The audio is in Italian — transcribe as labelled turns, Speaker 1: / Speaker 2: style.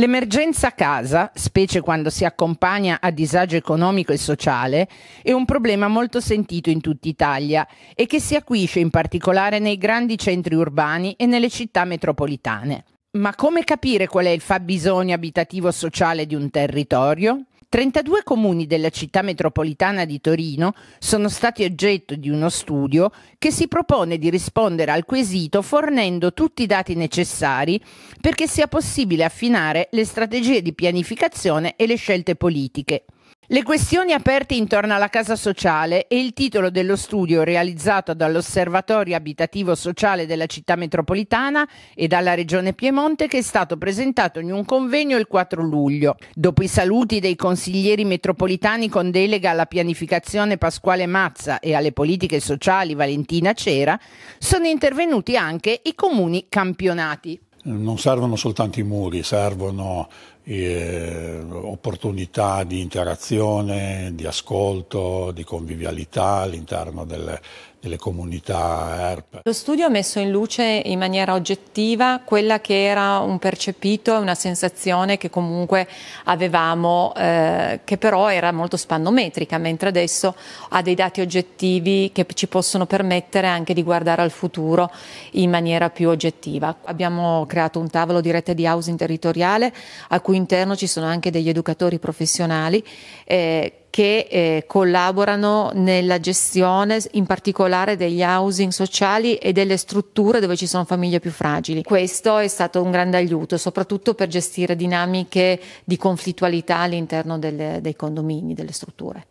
Speaker 1: L'emergenza casa, specie quando si accompagna a disagio economico e sociale, è un problema molto sentito in tutta Italia e che si acuisce in particolare nei grandi centri urbani e nelle città metropolitane. Ma come capire qual è il fabbisogno abitativo sociale di un territorio? 32 comuni della città metropolitana di Torino sono stati oggetto di uno studio che si propone di rispondere al quesito fornendo tutti i dati necessari perché sia possibile affinare le strategie di pianificazione e le scelte politiche. Le questioni aperte intorno alla casa sociale è il titolo dello studio realizzato dall'Osservatorio Abitativo Sociale della città metropolitana e dalla Regione Piemonte che è stato presentato in un convegno il 4 luglio. Dopo i saluti dei consiglieri metropolitani con delega alla pianificazione Pasquale Mazza e alle politiche sociali Valentina Cera, sono intervenuti anche i comuni campionati.
Speaker 2: Non servono soltanto i muri, servono eh, opportunità di interazione, di ascolto, di convivialità all'interno delle, delle comunità ERP.
Speaker 1: Lo studio
Speaker 3: ha messo in luce in maniera oggettiva quella che era un percepito e una sensazione che comunque avevamo, eh, che però era molto spannometrica, mentre adesso ha dei dati oggettivi che ci possono permettere anche di guardare al futuro in maniera più oggettiva. Abbiamo creato un tavolo di rete di housing territoriale a cui cui interno ci sono anche degli educatori professionali eh, che eh, collaborano nella gestione in particolare degli housing sociali e delle strutture dove ci sono famiglie più fragili. Questo è stato un grande aiuto, soprattutto per gestire dinamiche di conflittualità all'interno delle, dei condomini, delle strutture.